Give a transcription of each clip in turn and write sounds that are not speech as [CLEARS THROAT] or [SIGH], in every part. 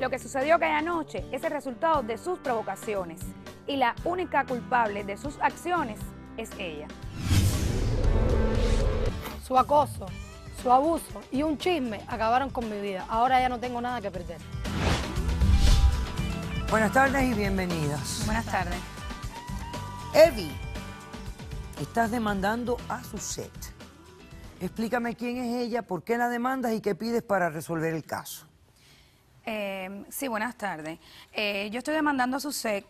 Lo que sucedió aquella noche es el resultado de sus provocaciones y la única culpable de sus acciones es ella. Su acoso, su abuso y un chisme acabaron con mi vida. Ahora ya no tengo nada que perder. Buenas tardes y bienvenidas. Buenas tardes. Evi, estás demandando a SET. Explícame quién es ella, por qué la demandas y qué pides para resolver el caso. Em, sí, buenas tardes. Eh, yo estoy demandando a su SEC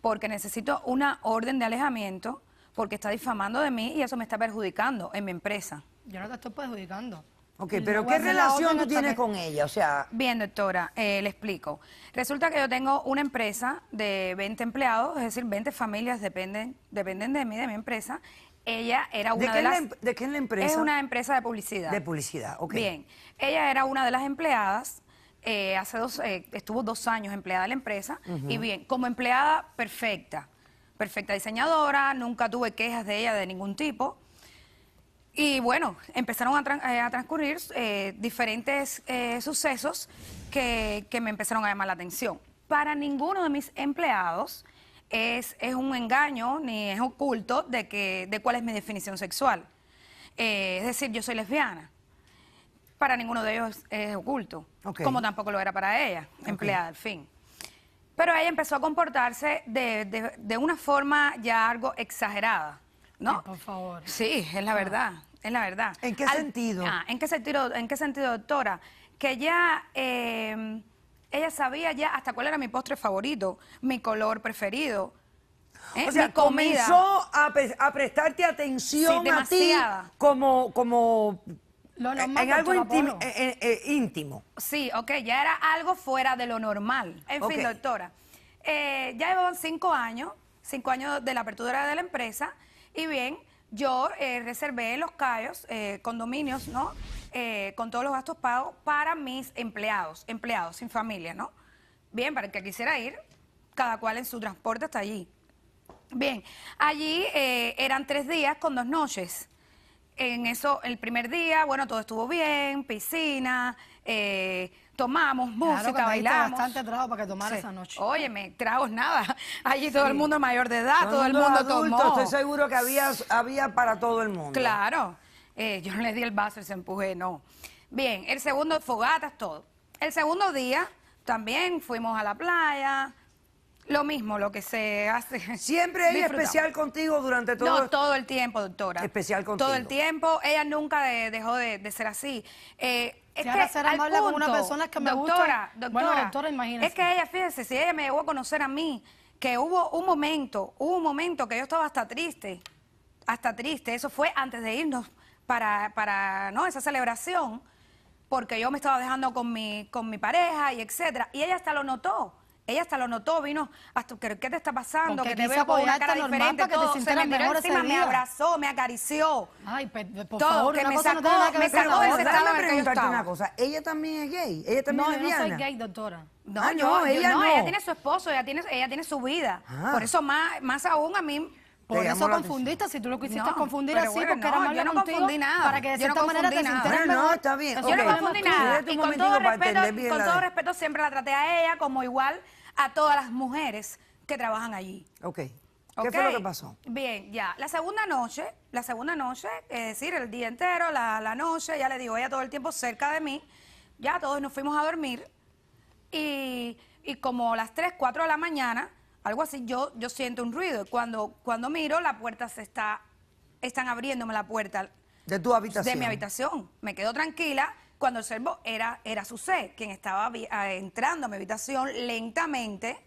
porque necesito una orden de alejamiento porque está difamando de mí y eso me está perjudicando en mi empresa. Yo no te estoy perjudicando. Ok, pero ¿qué relación tú tienes con ella? O sea, Bien, doctora, eh, le explico. Resulta que yo tengo una empresa de 20 empleados, es decir, 20 familias dependen, dependen de mí, de mi empresa. Ella era una de, las... Em-, de qué es la empresa? Es una empresa de publicidad. De publicidad, ok. Bien, ella era una de las empleadas eh, hace dos, eh, estuvo dos años empleada de la empresa y bien, como empleada perfecta, perfecta diseñadora, nunca tuve quejas de ella de ningún tipo. Y bueno, empezaron a, eh, transcurrir diferentes sucesos que, que, me empezaron a llamar la atención. Para ninguno de mis empleados es, es un engaño ni es oculto de, que, de cuál es mi definición sexual. es decir, yo soy lesbiana para ninguno de ellos es oculto, como tampoco lo era para ella, empleada, al fin. Pero ella empezó a comportarse de, una forma ya algo exagerada, ¿no? por favor. Sí, es la ah. verdad, es la verdad. ¿En qué sentido? Ah, ¿en, qué sentido ¿En qué sentido, doctora? Que ya em, ella sabía ya hasta cuál era mi postre favorito, mi color preferido. ¿eh? O comenzó a, prestarte atención como, como lo eh, normal, en algo eh, eh, íntimo, Sí, ok, ya era algo fuera de lo normal. En fin, doctora, ya llevaban cinco años, cinco años de la apertura de la empresa, y bien, yo reservé los callos, condominios, ¿no? con todos los gastos pagos para mis empleados, empleados sin familia, ¿no? Bien, para el que quisiera ir, cada cual en su transporte hasta allí. Bien, allí eran tres días con dos noches en eso, el primer día, bueno, todo estuvo bien, piscina, eh, tomamos música, claro bailamos. bastante trago para que tomar esa noche. ME tragos nada. [LAUGHS] Allí todo el mundo mayor de edad, todo, el mundo adulto, Estoy seguro que había, había para todo el mundo. Claro. Eh, yo no LE di el vaso y se empujé, no. Bien, el segundo, fogatas, todo. El segundo día también fuimos a la playa, lo mismo, lo que se hace. Siempre ella especial contigo durante todo No, todo el tiempo, doctora. Especial contigo. Todo el tiempo. Ella nunca dejó de, ser así. Eh, es que con una persona que me Doctora, doctora, Es que ella, fíjese, si ella me llegó a conocer a mí, que hubo un momento, hubo un momento que yo estaba hasta triste, hasta triste. Eso fue antes de irnos para, para ¿no? esa celebración, porque yo me estaba dejando con mi, con mi pareja y etcétera. Y ella hasta lo notó. Ella hasta lo notó, vino, hasta, ¿qué, te está pasando? que te veo con una cara diferente, todo, se me tiró encima, me abrazó, me acarició. Ay, por favor, que una me cosa sacó, no que me sacó de ese estado una cosa, ¿ella también es gay? ¿Ella también no, es No, yo no soy gay, doctora. No, ah, no, ella no, ella tiene su esposo, ella tiene, ella tiene su vida. Ah. Por eso, más, más aún, a mí... Por eso confundiste, si tú lo quisiste confundir así, porque era era malo yo no confundí nada. Para que de cierta no manera te sintieras No, está bien. Yo no confundí nada. Y con todo, respeto, con todo respeto siempre la traté a ella como igual a todas las mujeres que trabajan allí. Ok. ¿Qué fue lo que pasó? Bien, ya. La segunda noche, la segunda noche, es decir, el día entero, la, noche, ya le digo, ella todo el tiempo cerca de mí, ya todos nos fuimos a dormir y, como las 3, 4 de la mañana, algo así, yo, yo siento un ruido y cuando, cuando miro la puerta se está, están abriéndome la puerta. De tu habitación. De mi habitación. Me quedo tranquila cuando el servo era, Su Susé, quien estaba ah, entrando a mi habitación lentamente,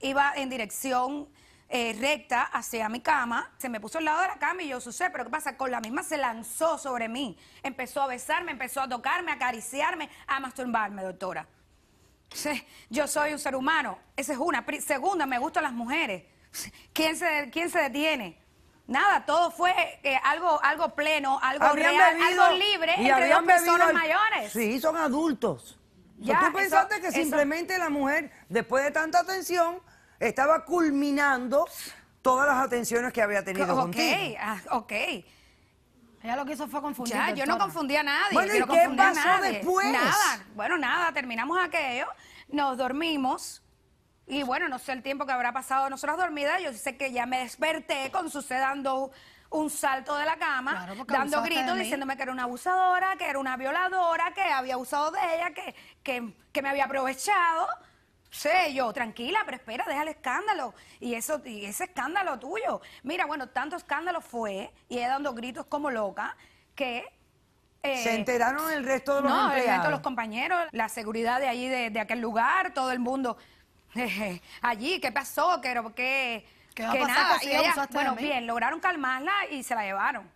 iba en dirección eh, recta hacia mi cama, se me puso al lado de la cama y yo, Susé, pero ¿qué pasa? Con la misma se lanzó sobre mí, empezó a besarme, empezó a tocarme, a acariciarme, a masturbarme, doctora. Yo soy un ser humano, esa es una. Segunda, me gustan las mujeres. [LAUGHS] ¿Quién se, quién se detiene? Nada, todo fue eh, algo, algo pleno, algo real, algo libre y entre dos personas mayores. Sí, son adultos. Ya, ¿Tú pensaste que simplemente la mujer, después de tanta atención, estaba culminando todas las atenciones que había tenido okay, contigo? Ah, ok, Ella lo que hizo fue confundir. yo no confundí a nadie. Bueno, ¿y qué pasó después? Nada, bueno, nada, terminamos aquello, nos dormimos, y bueno, no sé el tiempo que habrá pasado nosotras dormidas. Yo sé que ya me desperté con sucedando un salto de la cama, dando gritos, diciéndome que era una abusadora, que era una violadora, que había abusado de ella, que, me había aprovechado. Sé yo, tranquila, pero espera, deja el escándalo. Y eso, ese escándalo tuyo. Mira, bueno, tanto escándalo fue, y ella dando gritos como loca, que eh, ¿Se enteraron el resto de los el resto de los compañeros, la seguridad de allí, de, aquel lugar, todo el mundo [LAUGHS] allí, ¿qué pasó? ¿Qué, qué, ¿Qué a ella, este bueno, bien, lograron calmarla y se la llevaron.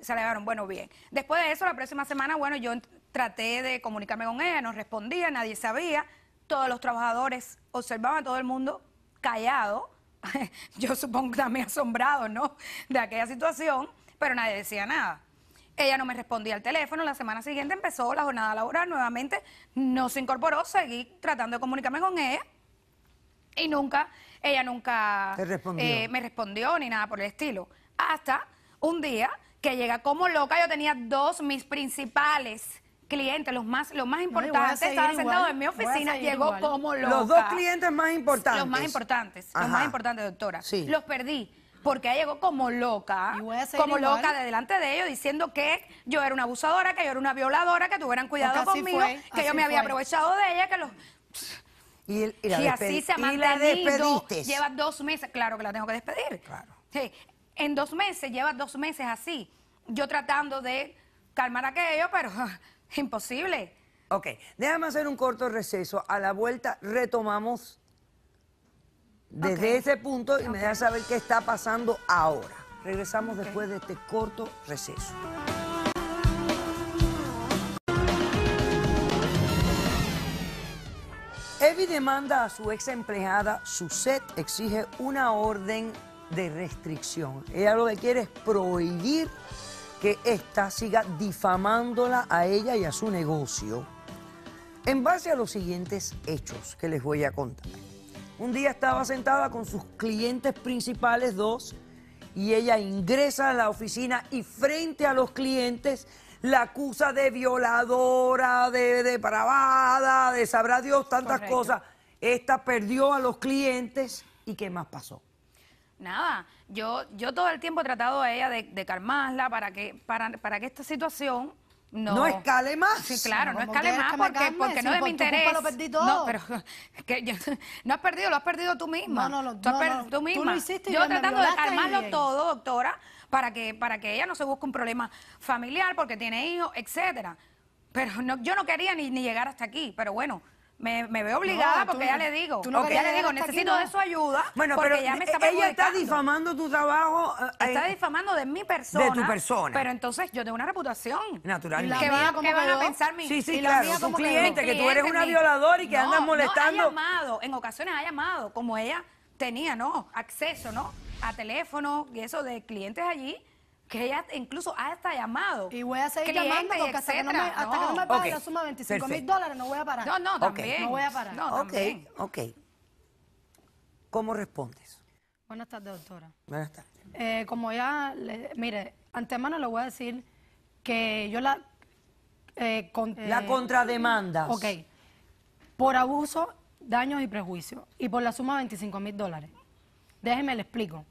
Se la llevaron, bueno, bien. Después de eso, la próxima semana, bueno, yo traté de comunicarme con ella, no respondía, nadie sabía. Todos los trabajadores observaban a todo el mundo callado. [LAUGHS] yo supongo también asombrado, ¿no? De aquella situación, pero nadie decía nada. Ella no me respondía al teléfono. La semana siguiente empezó la jornada laboral nuevamente. No se incorporó. Seguí tratando de comunicarme con ella y nunca, ella nunca eh, me respondió ni nada por el estilo. Hasta un día que llega como loca, yo tenía dos mis principales clientes, los más, los más importantes, estaban sentados en mi oficina, llegó como loca. Los dos clientes más importantes. Los más importantes, los más importantes, doctora. Sí. Los perdí. Porque ella llegó como loca, como loca de delante de ellos, diciendo que yo era una abusadora, que yo era una violadora, que tuvieran cuidado conmigo, que yo me había aprovechado de ella, que los... Y, y, así se ha mantenido. Lleva dos meses, claro que la tengo que despedir. Claro. Sí, en dos meses, lleva dos meses así. Yo tratando de calmar aquello, pero [LAUGHS] imposible. Ok, déjame hacer un corto receso. A la vuelta retomamos desde ese punto y me dejas saber qué está pasando ahora. Regresamos después de este corto receso. Evi demanda a su ex empleada, set exige una orden de restricción. Ella lo que quiere es prohibir que ésta siga difamándola a ella y a su negocio. En base a los siguientes hechos que les voy a contar. Un día estaba sentada con sus clientes principales dos y ella ingresa a la oficina y frente a los clientes la acusa de violadora, de depravada, de sabrá Dios tantas cosas. Esta perdió a los clientes y ¿qué más pasó? Nada, yo, yo todo el tiempo he tratado a ella de, calmarla para que, para, para que esta situación no, escale más. Sí, claro, no, escale más porque, no es de mi interés. Lo perdí todo. No, pero [LAUGHS] que yo, no has perdido, lo has perdido tú misma. No, no, no. Tú, no, tú lo hiciste yo, yo tratando de calmarlo todo, doctora, para que, para que ella no se busque un problema familiar porque tiene hijos, etcétera. Pero no, yo no quería ni llegar hasta aquí, pero bueno me, veo obligada porque ya le digo. ya le digo, necesito de su ayuda. Bueno, pero ya me e- está ella está difamando tu trabajo. Eh, está eh, difamando de mi persona. De tu persona. Pero entonces yo tengo una reputación. Naturalmente. ¿Qué, van, a pensar mis Sí, sí, claro. Tu cliente, que tú eres una violadora y que andas molestando. ha llamado, en ocasiones ha llamado, como ella tenía, ¿no? Acceso, ¿no? A teléfono y eso de clientes allí que ella incluso ha ESTADO llamado. Y voy a seguir llamando porque hasta que no me, hasta Que no me pague la suma de 25 mil dólares no voy a parar. No, no, también. No voy a parar. No, ok, ok. ¿Cómo respondes? Buenas tardes, doctora. Buenas tardes. Eh, como ya, le, mire, antemano le voy a decir que yo la... Eh, eh, la contrademanda. Ok. Por abuso, daños y prejuicios. Y por la suma de 25 mil dólares. Déjeme le explico.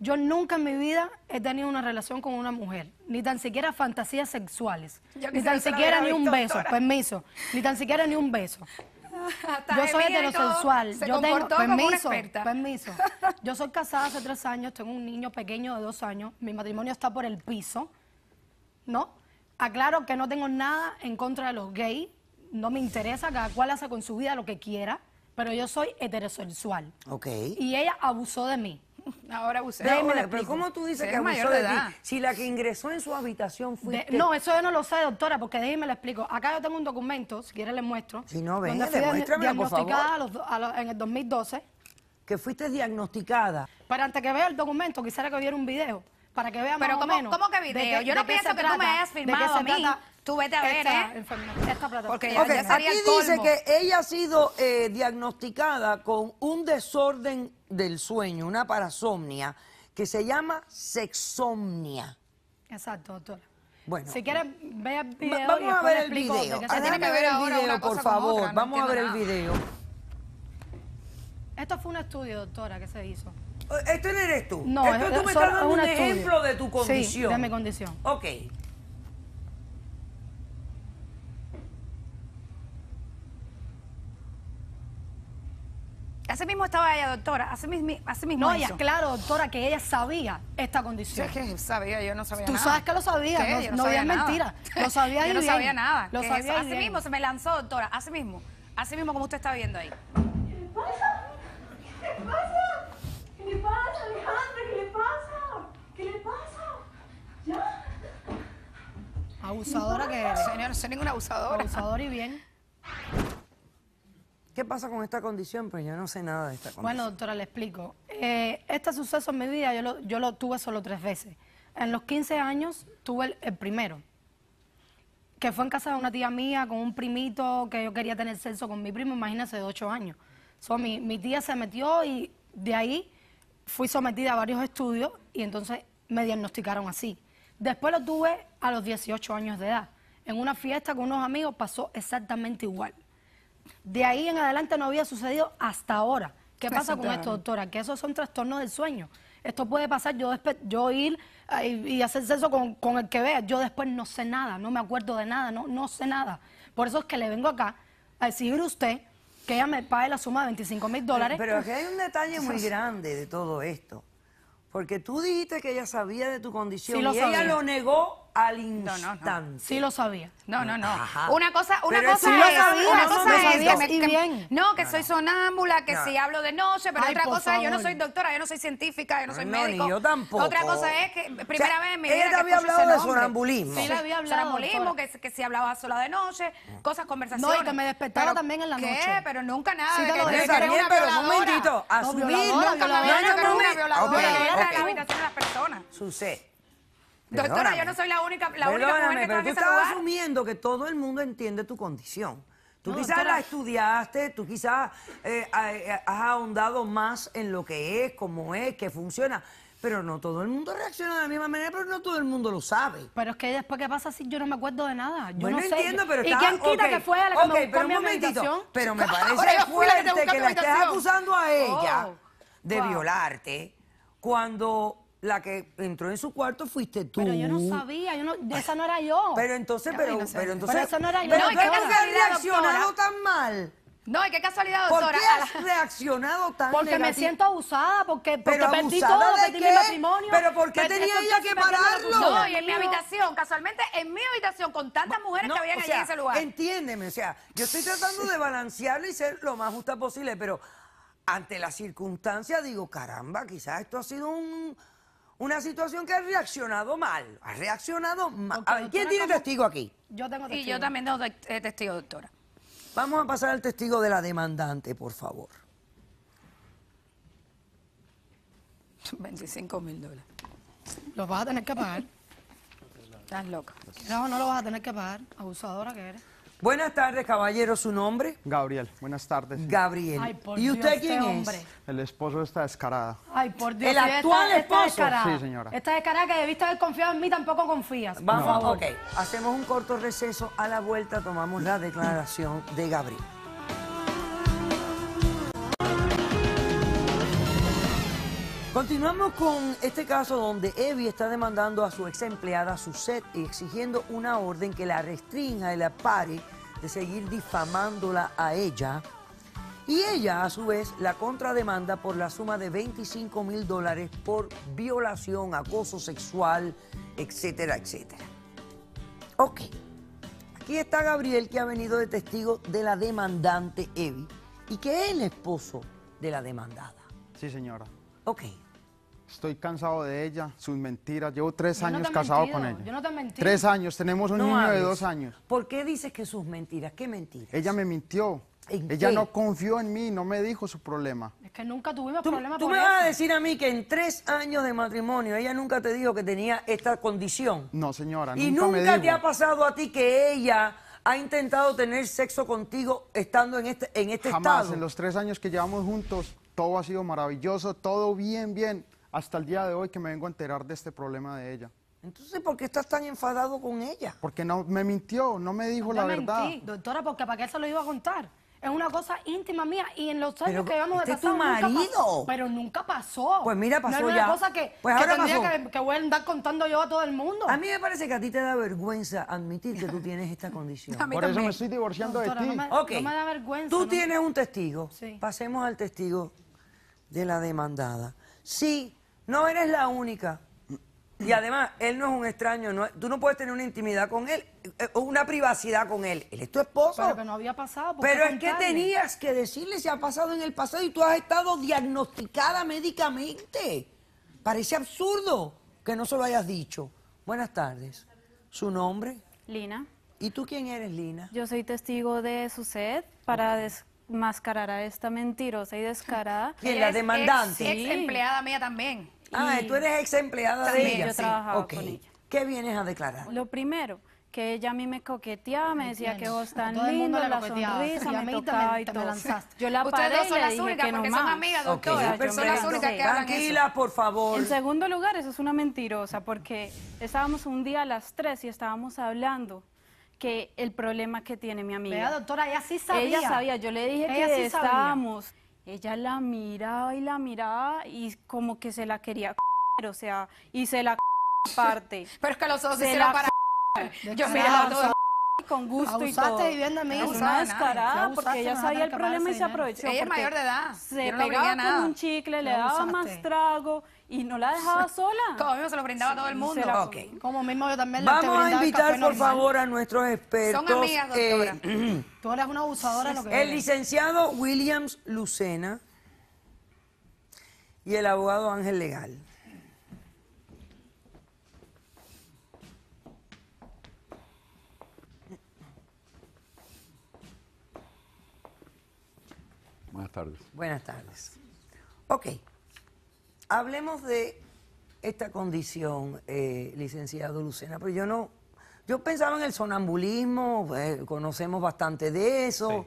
Yo nunca en mi vida he tenido una relación con una mujer, ni tan siquiera fantasías sexuales, ni tan siquiera ni un beso, permiso, ni tan siquiera ni un beso. [LAUGHS] yo soy heterosexual, yo tengo permiso, permiso. [LAUGHS] Yo soy casada hace tres años, tengo un niño pequeño de dos años, mi matrimonio está por el piso, ¿no? Aclaro que no tengo nada en contra de los gays, no me interesa, cada cual hace con su vida lo que quiera, pero yo soy heterosexual. Ok. Y ella abusó de mí. [LAUGHS] Ahora usted. Déjeme, pero ¿cómo tú dices que es mayor de, Ti? Si la que ingresó en su habitación fue. no, eso yo no lo sé, doctora, porque déjeme le explico. Acá yo tengo un documento, si quiere le muestro. Si no, venga, diagnosticada por favor. en el 2012. Que fuiste diagnosticada. Pero antes que vea el documento, quisiera que viera un video para que vean Pero más menos ¿cómo que video? Yo no pienso que tú me hayas firmado a mí. tú vete a ver, ¿eh? Porque Aquí dice que ella ha sido eh, diagnosticada con un desorden del sueño, una parasomnia, que se llama sexomnia. Exacto, doctora. Bueno, si quieres, vea el video. Vamos a ver el video. Se tiene que ver el video, por favor. vamos a ver el video. Esto fue un estudio, doctora, que se hizo. Esto eres tú. No, Esto tú me estás dando un, ejemplo de tu condición. Sí, de mi condición. Ok. Así mismo estaba ella, doctora. Así mismo, así mismo No, ya claro, doctora, que ella sabía esta condición. es que sabía, yo no sabía nada. Tú sabes que lo sabía, ¿Qué? no, había no, sabía mentira. Lo sabía [LAUGHS] yo no sabía nada. Lo sabía Así mismo se me lanzó, doctora, así mismo. Así mismo como usted está viendo ahí. ¿Qué pasa? Abusadora que NO Señor, soy ninguna abusadora. Abusador y bien. ¿Qué pasa con esta condición? Pues yo no sé nada de esta condición. Bueno, doctora, le explico. Eh, este suceso en mi vida yo lo, yo lo tuve solo tres veces. En los 15 años tuve el, primero, que fue en casa de una tía mía con un primito que yo quería tener sexo con mi primo, imagínese de 8 años. So, mi tía se metió y de ahí fui sometida a varios estudios y entonces me diagnosticaron así. Después lo tuve a los 18 años de edad. En una fiesta con unos amigos pasó exactamente igual. De ahí en adelante no había sucedido hasta ahora. ¿Qué pasa con esto, doctora? Que esos son trastornos del sueño. Esto puede pasar, yo, yo ir y, hacer sexo con, con, el que vea. Yo después no sé nada, no me acuerdo de nada, no, no sé nada. Por eso es que le vengo acá a decirle a usted que ella me pague la suma de 25 mil dólares. Pero que hay un detalle muy grande de todo esto. Porque tú dijiste que ella sabía de tu condición y ella lo negó al instante. No, Sí lo sabía. No, no, no. Una cosa, una es, sabía, no, que soy sonámbula, que si hablo de noche, pero otra cosa es, yo no soy doctora, yo no soy científica, yo no soy médico. y yo tampoco. Otra cosa es que primera vez me. mi ella había hablado de sonambulismo. Sí, sí, la había hablado. Sonambulismo, que, que, si hablaba sola de noche, ah. cosas, conversaciones. No, que me despertaba también en la noche. ¿Qué? Pero nunca nada. Sí, que, de una pero un momentito, asumir. no, me era una violadora, que era la habitación de las personas. Sucede. Doctora, yo no soy la única, la única mujer que pero tú Estaba asumiendo que todo el mundo entiende tu condición. Tú quizás la estudiaste, tú quizás eh, eh, has ahondado más en lo que es, cómo es, qué funciona. Pero no todo el mundo reacciona de la misma manera, pero no todo el mundo lo sabe. Pero es que después, ¿qué pasa si yo no me acuerdo de nada? Yo bueno, no entiendo, pero está... ¿Y quién quita que fue a la que me pero un momentito, Pero me [LAUGHS] parece fuerte que, la estés acusando a ella oh. de violarte cuando la que entró en su cuarto fuiste tú. Pero yo no sabía, yo no, esa no era yo. Pero entonces, pero, pero entonces. Pero esa no era yo. Pero no, ¿qué has reaccionado tan mal? No, y qué casualidad, doctora. ¿Por qué has reaccionado tan Porque me siento abusada, porque, porque perdí todo, perdí mi matrimonio. ¿Pero por qué tenía ella que pararlo? No, y en mi habitación, casualmente, en mi habitación, con tantas mujeres que habían allí en ese lugar. Entiéndeme, o sea, yo estoy tratando de balancearlo y ser lo más justa posible, pero ante las circunstancias digo, caramba, quizás esto ha sido un una situación que ha reaccionado mal. Ha reaccionado mal. a ver, ¿quién tiene testigo aquí? Yo tengo testigo. Y yo también tengo eh, testigo, doctora. Vamos a pasar al testigo de la demandante, por favor. 25 [LAUGHS] mil dólares. Los vas a tener que pagar. Estás loca. No, no lo vas a tener que pagar. Abusadora que eres. Buenas tardes, caballero. ¿Su nombre? Gabriel. Buenas tardes. Gabriel. ¿Y usted quién este es? El esposo está esta descarada. Ay, por Dios. ¿El actual esposo? Sí, señora. Esta descarada que debiste haber confiado en mí tampoco confías. Vamos, ok. Hacemos un corto receso. A la vuelta tomamos la declaración de Gabriel. Continuamos con este caso donde Evi está demandando a su ex empleada set y exigiendo una orden que la restrinja y la pare de seguir difamándola a ella. Y ella, a su vez, la contrademanda por la suma de 25 mil dólares por violación, acoso sexual, etcétera, etcétera. Ok. Aquí está Gabriel, que ha venido de testigo de la demandante Evi y que es el esposo de la demandada. Sí, señora. Ok. Estoy cansado de ella, sus mentiras. Llevo tres años casado con ella. Yo no te Tres años, tenemos un niño de dos años. ¿Por qué dices que sus mentiras? ¿Qué mentiras? Ella me mintió. ella no confió en mí, no me dijo su problema. Es que nunca tuvimos ¿Tú, problema. Tú me vas a decir a mí que en tres años de matrimonio ella nunca te dijo que tenía esta condición. No, señora. Y nunca, te ha pasado a ti que ella ha intentado tener sexo contigo estando en este, en este estado. Jamás, en los tres años que llevamos juntos, todo ha sido maravilloso, todo bien, bien, hasta el día de hoy que me vengo a enterar de este problema de ella. Entonces, ¿por qué estás tan enfadado con ella? Porque no me mintió, no me dijo no la mentí, verdad. doctora, porque para qué se lo iba a contar. Es una cosa íntima mía y en los años que vamos de este tu marido. pero nunca pasó. Pues mira, pasó no es una cosa que, pues que ahora tendría Que, que, voy a andar contando yo a todo el mundo. A mí me parece que a ti te da vergüenza admitir que tú tienes esta condición. a mí Por eso me estoy divorciando de ti. No no me da vergüenza. Tú tienes un testigo. Sí. Pasemos al testigo de la demandada. Sí, no eres la única. Y además, él no es un extraño. No, tú no puedes tener una intimidad con él, eh, una privacidad con él. Él es tu esposo. Pero que no había pasado. pero es que tenías que decirle si ha pasado en el pasado y tú has estado diagnosticada médicamente. Parece absurdo que no se lo hayas dicho. Buenas tardes. ¿Su nombre? Lina. ¿Y tú quién eres, Lina? Yo soy testigo de su sed para descubrir mascarará esta mentirosa y descarada. ¿Quién? [LAUGHS] La demandante. Ex, ex empleada mía también. Ah, tú eres ex empleada de ella. Yo trabajaba con ella. ¿Qué vienes a declarar? Lo primero, que ella a mí me coqueteaba, me decía que vos tan lindo, la sonrisa, me, y todo. Yo la paré Ustedes dos son que porque son amigas, doctora. que Tranquila, eso. por favor. En segundo lugar, eso es una mentirosa, porque estábamos un día a las tres y estábamos hablando que el problema que tiene mi amiga. Vea, doctora, ella sí sabía. Ella sabía, yo le dije ella que sí estábamos. Ella la miraba y la miraba y como que se la quería c o sea, y se la c parte. [LAUGHS] Pero es que los ojos se, para c Yo miraba todo con gusto y todo. y bien la mí. Es una porque ella sabía el problema y se aprovechó. Ella es mayor de edad. Se pegaba con un chicle, le, daba más trago y no la dejaba [LAUGHS] sola. Como mismo se lo brindaba a todo el mundo. Okay. Como mismo yo también Vamos a invitar, por favor, a nuestros expertos. Son amigas, eh, doctora. [CLEARS THROAT] Tú eres una abusadora. lo que el licenciado Williams Lucena y el abogado Ángel Legal. Buenas tardes. Buenas tardes. Ok. Hablemos de esta condición, eh, licenciado Lucena, pero yo no, yo pensaba en el sonambulismo, eh, conocemos bastante de eso,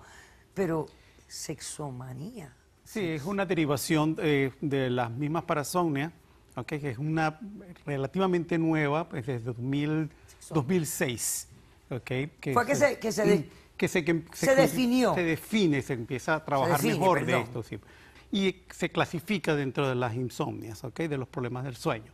pero sexomanía. Sí, es una derivación eh, de las mismas parasomnias, okay, que es una relativamente nueva, pues desde 2006. Okay, que Fue que se, que se, definió. Se define, se empieza a trabajar mejor de esto. Sí y se clasifica dentro de las insomnias, de los problemas del sueño.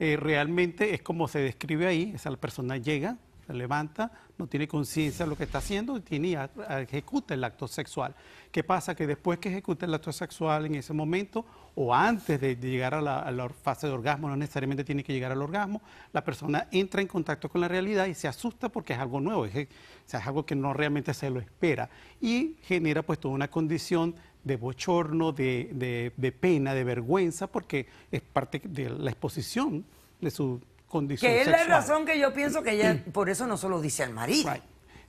Eh, realmente es como se describe ahí, esa la persona llega, se levanta, no tiene conciencia de lo que está haciendo y ejecuta el acto sexual. ¿Qué pasa? Que después que ejecuta el acto sexual en ese momento o antes de, llegar a la, fase de orgasmo, no necesariamente tiene que llegar al orgasmo, la persona entra en contacto con la realidad y se asusta porque es algo nuevo, es algo que no realmente se lo espera y genera pues toda una condición de bochorno, de, de, pena, de vergüenza, porque es parte de la exposición de su condición. Que es la razón que yo pienso que ella, por eso no solo dice al marido.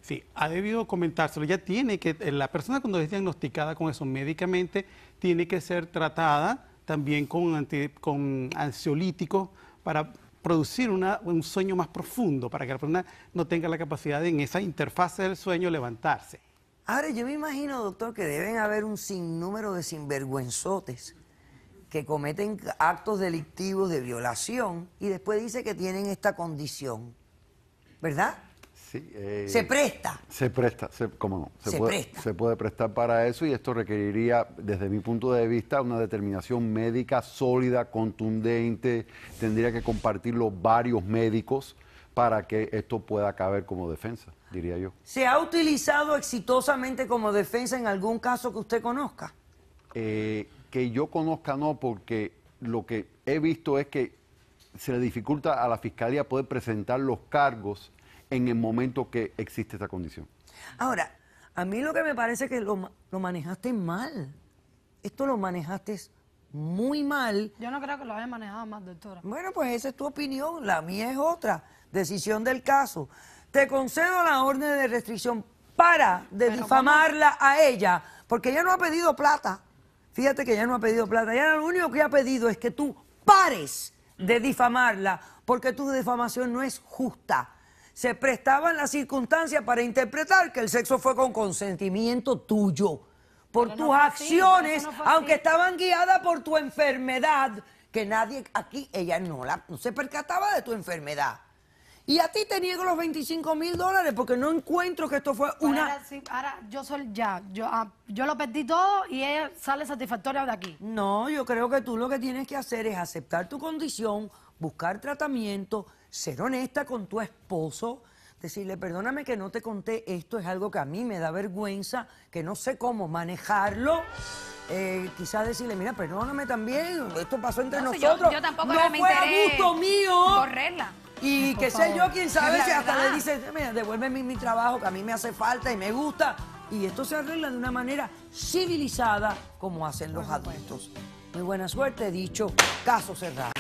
Sí, ha debido comentárselo. Ya tiene que, eh, la persona cuando es diagnosticada con eso médicamente, tiene que ser tratada también con, ansiolítico con para producir un sueño más profundo, para que la persona no tenga la capacidad en esa interfase del sueño levantarse. Ahora, yo me imagino, doctor, que deben haber un sinnúmero de sinvergüenzotes que cometen actos delictivos de violación y después dice que tienen esta condición. ¿Verdad? Sí, se eh, presta. Se presta, ¿cómo no? Se, presta. Se puede prestar para eso y esto requeriría, desde mi punto de vista, una determinación médica sólida, contundente. Tendría que compartirlo varios médicos para que esto pueda caber como defensa, diría yo. ¿Se ha utilizado exitosamente como defensa en algún caso que usted conozca? Eh, que yo conozca no, porque lo que he visto es que se le dificulta a la Fiscalía poder presentar los cargos en el momento que existe esta condición. Ahora, a mí lo que me parece es que lo, lo manejaste mal. Esto lo manejaste muy mal. Yo no creo que lo haya manejado mal, doctora. Bueno, pues esa es tu opinión, la mía es otra decisión del caso, te concedo la orden de restricción para de difamarla a ella, porque ella no ha pedido plata. Fíjate que ella no ha pedido plata. Ella lo único que ha pedido es que tú pares de difamarla, porque tu difamación no es justa. Se prestaban las circunstancias para interpretar que el sexo fue con consentimiento tuyo, por tus acciones, aunque estaban guiadas por tu enfermedad, que nadie aquí, ella no, la, no se percataba de tu enfermedad. Y a ti te niego los 25 mil dólares porque no encuentro que esto fue pues una... Ahora, sí, ahora yo soy ya, yo, ah, yo lo perdí todo y ella sale satisfactoria de aquí. No, yo creo que tú lo que tienes que hacer es aceptar tu condición, buscar tratamiento, ser honesta con tu esposo, decirle, perdóname que no te conté esto, es algo que a mí me da vergüenza, que no sé cómo manejarlo. Eh, quizás decirle, mira, perdóname también, esto pasó entre nosotros. Yo, tampoco no me fue a gusto mío. Correrla. Y qué sé yo, quién sabe si hasta le dice, mira, devuélveme mi trabajo que a mí me hace falta y me gusta. Y esto se arregla de una manera civilizada como hacen los adultos. Muy buena suerte, dicho, caso cerrado.